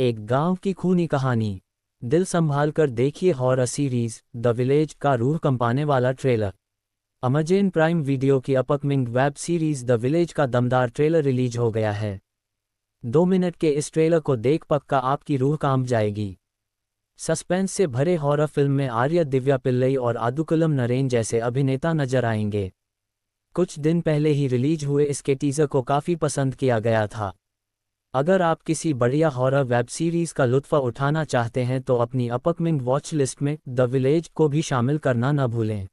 एक गांव की खूनी कहानी दिल संभाल कर देखिए हॉरर सीरीज द विलेज का रूह कंपाने वाला ट्रेलर अमेजेन प्राइम वीडियो की upcoming web series the village का दमदार ट्रेलर रिलीज हो गया है दो मिनट के इस ट्रेलर को देख पक्का आपकी रूह कांप जाएगी सस्पेंस से भरे हॉरर फिल्म में आर्य दिव्या पिल्लई और आदुकुलम नरेन जैसे अभिनेता नजर आएंगे कुछ दिन पहले ही रिलीज हुए इसके टीजर को काफ़ी पसंद किया गया था अगर आप किसी बढ़िया हॉरर वेब सीरीज का लुत्फ उठाना चाहते हैं तो अपनी अपकमिंग वॉच लिस्ट में द विलेज को भी शामिल करना न भूलें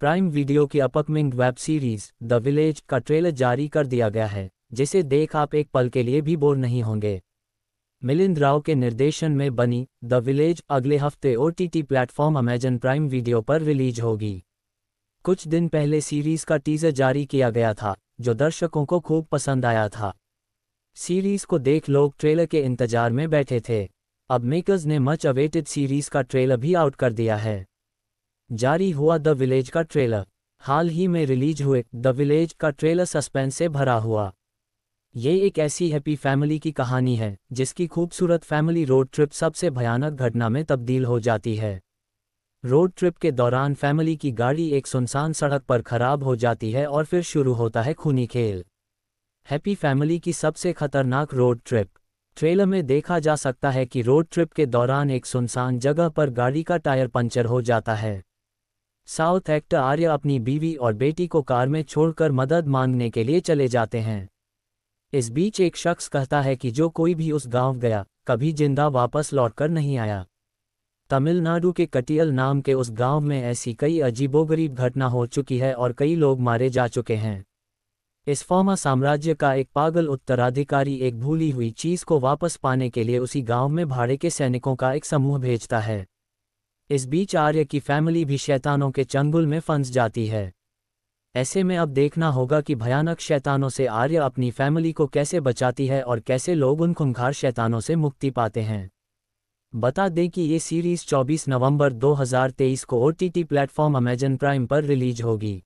प्राइम वीडियो की upcoming web series the village का ट्रेलर जारी कर दिया गया है जिसे देख आप एक पल के लिए भी बोर नहीं होंगे मिलिंद राव के निर्देशन में बनी द विलेज अगले हफ्ते O T platform Amazon prime video पर रिलीज होगी कुछ दिन पहले सीरीज का टीजर जारी किया गया था जो दर्शकों को खूब पसंद आया था सीरीज को देख लोग ट्रेलर के इंतजार में बैठे थे अब मेकर्स ने मच अवेटेड सीरीज का ट्रेलर भी आउट कर दिया है जारी हुआ द विलेज का ट्रेलर हाल ही में रिलीज हुए द विलेज का ट्रेलर सस्पेंस से भरा हुआ ये एक ऐसी हैप्पी फैमिली की कहानी है जिसकी खूबसूरत फैमिली रोड ट्रिप सबसे भयानक घटना में तब्दील हो जाती है रोड ट्रिप के दौरान फैमिली की गाड़ी एक सुनसान सड़क पर खराब हो जाती है और फिर शुरू होता है खूनी खेल हैप्पी फैमिली की सबसे खतरनाक रोड ट्रिप ट्रेलर में देखा जा सकता है कि रोड ट्रिप के दौरान एक सुनसान जगह पर गाड़ी का टायर पंचर हो जाता है साउथ एक्टर आर्य अपनी बीवी और बेटी को कार में छोड़कर मदद मांगने के लिए चले जाते हैं इस बीच एक शख्स कहता है कि जो कोई भी उस गांव गया कभी जिंदा वापस लौटकर नहीं आया तमिलनाडु के कटियल नाम के उस गांव में ऐसी कई अजीबोगरीब घटना हो चुकी है और कई लोग मारे जा चुके हैं फॉर्मा साम्राज्य का एक पागल उत्तराधिकारी एक भूली हुई चीज को वापस पाने के लिए उसी गांव में भाड़े के सैनिकों का एक समूह भेजता है इस बीच आर्य की फैमिली भी शैतानों के चंगुल में फंस जाती है ऐसे में अब देखना होगा कि भयानक शैतानों से आर्य अपनी फैमिली को कैसे बचाती है और कैसे लोग उन खुंखार शैतानों से मुक्ति पाते हैं बता दें कि ये सीरीज़ 24 नवंबर 2023 को O T platform Amazon prime पर रिलीज होगी